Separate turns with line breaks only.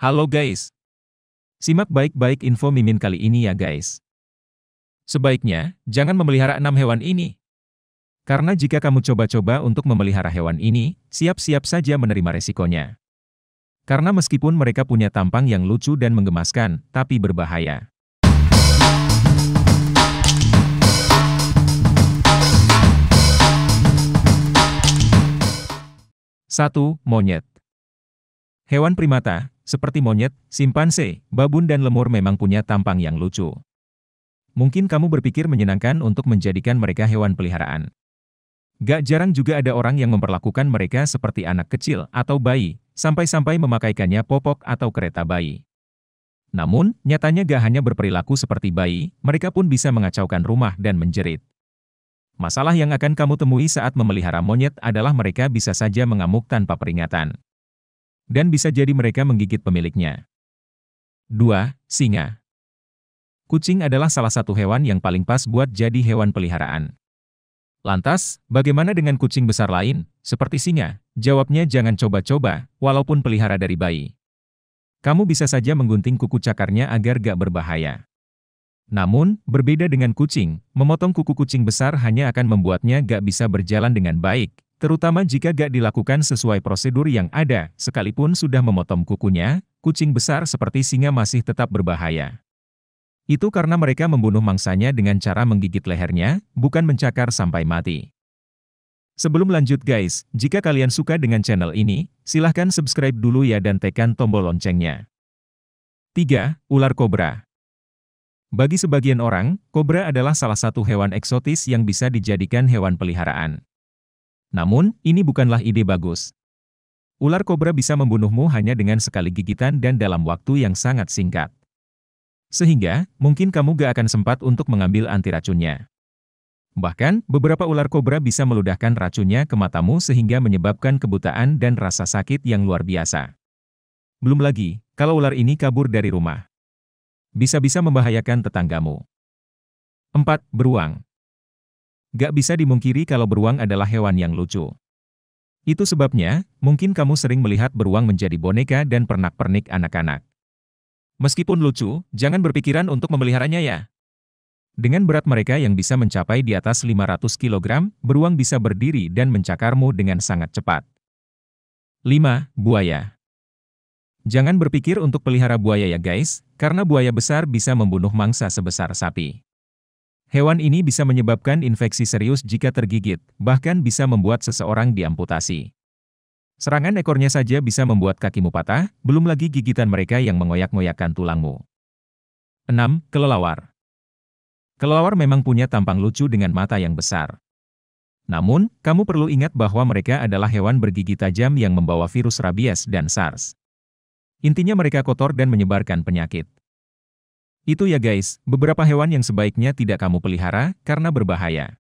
Halo guys. Simak baik-baik info Mimin kali ini ya guys. Sebaiknya, jangan memelihara enam hewan ini. Karena jika kamu coba-coba untuk memelihara hewan ini, siap-siap saja menerima resikonya. Karena meskipun mereka punya tampang yang lucu dan menggemaskan, tapi berbahaya. Satu, Monyet Hewan primata, seperti monyet, simpanse, babun dan lemur memang punya tampang yang lucu. Mungkin kamu berpikir menyenangkan untuk menjadikan mereka hewan peliharaan. Gak jarang juga ada orang yang memperlakukan mereka seperti anak kecil atau bayi, sampai-sampai memakaikannya popok atau kereta bayi. Namun, nyatanya gak hanya berperilaku seperti bayi, mereka pun bisa mengacaukan rumah dan menjerit. Masalah yang akan kamu temui saat memelihara monyet adalah mereka bisa saja mengamuk tanpa peringatan dan bisa jadi mereka menggigit pemiliknya. 2. Singa Kucing adalah salah satu hewan yang paling pas buat jadi hewan peliharaan. Lantas, bagaimana dengan kucing besar lain, seperti singa? Jawabnya jangan coba-coba, walaupun pelihara dari bayi. Kamu bisa saja menggunting kuku cakarnya agar gak berbahaya. Namun, berbeda dengan kucing, memotong kuku kucing besar hanya akan membuatnya gak bisa berjalan dengan baik, Terutama jika gak dilakukan sesuai prosedur yang ada, sekalipun sudah memotong kukunya, kucing besar seperti singa masih tetap berbahaya. Itu karena mereka membunuh mangsanya dengan cara menggigit lehernya, bukan mencakar sampai mati. Sebelum lanjut guys, jika kalian suka dengan channel ini, silahkan subscribe dulu ya dan tekan tombol loncengnya. 3. Ular Kobra Bagi sebagian orang, kobra adalah salah satu hewan eksotis yang bisa dijadikan hewan peliharaan. Namun, ini bukanlah ide bagus. Ular kobra bisa membunuhmu hanya dengan sekali gigitan dan dalam waktu yang sangat singkat. Sehingga, mungkin kamu gak akan sempat untuk mengambil anti racunnya. Bahkan, beberapa ular kobra bisa meludahkan racunnya ke matamu sehingga menyebabkan kebutaan dan rasa sakit yang luar biasa. Belum lagi, kalau ular ini kabur dari rumah. Bisa-bisa membahayakan tetanggamu. 4. Beruang Gak bisa dimungkiri kalau beruang adalah hewan yang lucu. Itu sebabnya, mungkin kamu sering melihat beruang menjadi boneka dan pernak-pernik anak-anak. Meskipun lucu, jangan berpikiran untuk memeliharanya ya. Dengan berat mereka yang bisa mencapai di atas 500 kg, beruang bisa berdiri dan mencakarmu dengan sangat cepat. 5. Buaya Jangan berpikir untuk pelihara buaya ya guys, karena buaya besar bisa membunuh mangsa sebesar sapi. Hewan ini bisa menyebabkan infeksi serius jika tergigit, bahkan bisa membuat seseorang diamputasi. Serangan ekornya saja bisa membuat kakimu patah, belum lagi gigitan mereka yang mengoyak-ngoyakkan tulangmu. 6. Kelelawar Kelelawar memang punya tampang lucu dengan mata yang besar. Namun, kamu perlu ingat bahwa mereka adalah hewan bergigi tajam yang membawa virus rabies dan SARS. Intinya mereka kotor dan menyebarkan penyakit. Itu ya guys, beberapa hewan yang sebaiknya tidak kamu pelihara, karena berbahaya.